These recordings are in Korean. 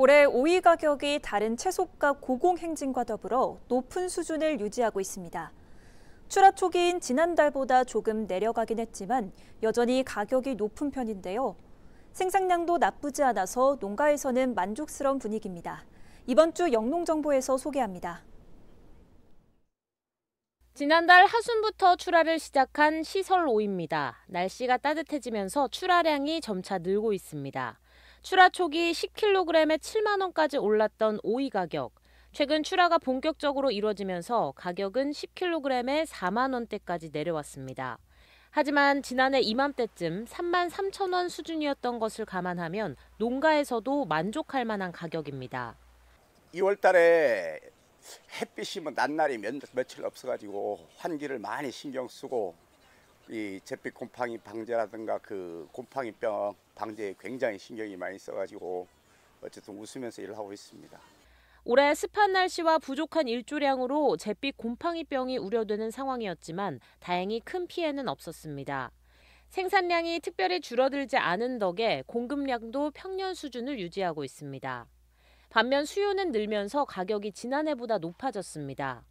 올해 오이 가격이 다른 채소가 고공행진과 더불어 높은 수준을 유지하고 있습니다. 출하 초기인 지난달보다 조금 내려가긴 했지만 여전히 가격이 높은 편인데요. 생산량도 나쁘지 않아서 농가에서는 만족스러운 분위기입니다. 이번 주 영농정보에서 소개합니다. 지난달 하순부터 출하를 시작한 시설 오입니다. 날씨가 따뜻해지면서 출하량이 점차 늘고 있습니다. 출하 초기 10kg에 7만 원까지 올랐던 오이 가격. 최근 출하가 본격적으로 이뤄지면서 가격은 10kg에 4만 원대까지 내려왔습니다. 하지만 지난해 이맘때쯤 3만 3천 원 수준이었던 것을 감안하면 농가에서도 만족할 만한 가격입니다. 2월 달에 햇빛이 뭐 낮날이 며칠 없어가지고 환기를 많이 신경 쓰고 이 잿빛 곰팡이 방제라든가 그 곰팡이병 방제에 굉장히 신경이 많이 써가지고 어쨌든 웃으면서 일을 하고 있습니다. 올해 습한 날씨와 부족한 일조량으로 잿빛 곰팡이병이 우려되는 상황이었지만 다행히 큰 피해는 없었습니다. 생산량이 특별히 줄어들지 않은 덕에 공급량도 평년 수준을 유지하고 있습니다. 반면 수요는 늘면서 가격이 지난해보다 높아졌습니다.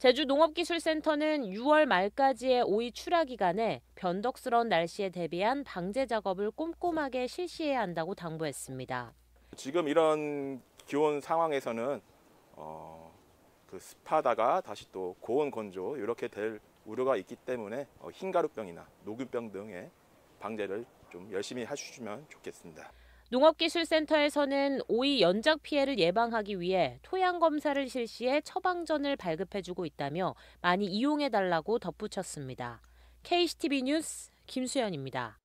제주농업기술센터는 6월 말까지의 오이 출하 기간에 변덕스러운 날씨에 대비한 방제 작업을 꼼꼼하게 실시해야 한다고 당부했습니다. 지금 이런 기온 상황에서는 어, 그 습하다가 다시 또 고온 건조 이렇게 될 우려가 있기 때문에 어, 흰가루병이나 녹균병 등의 방제를 좀 열심히 하시면 좋겠습니다. 농업기술센터에서는 오이 연작 피해를 예방하기 위해 토양 검사를 실시해 처방전을 발급해주고 있다며 많이 이용해달라고 덧붙였습니다. KCTV 뉴스 김수현입니다.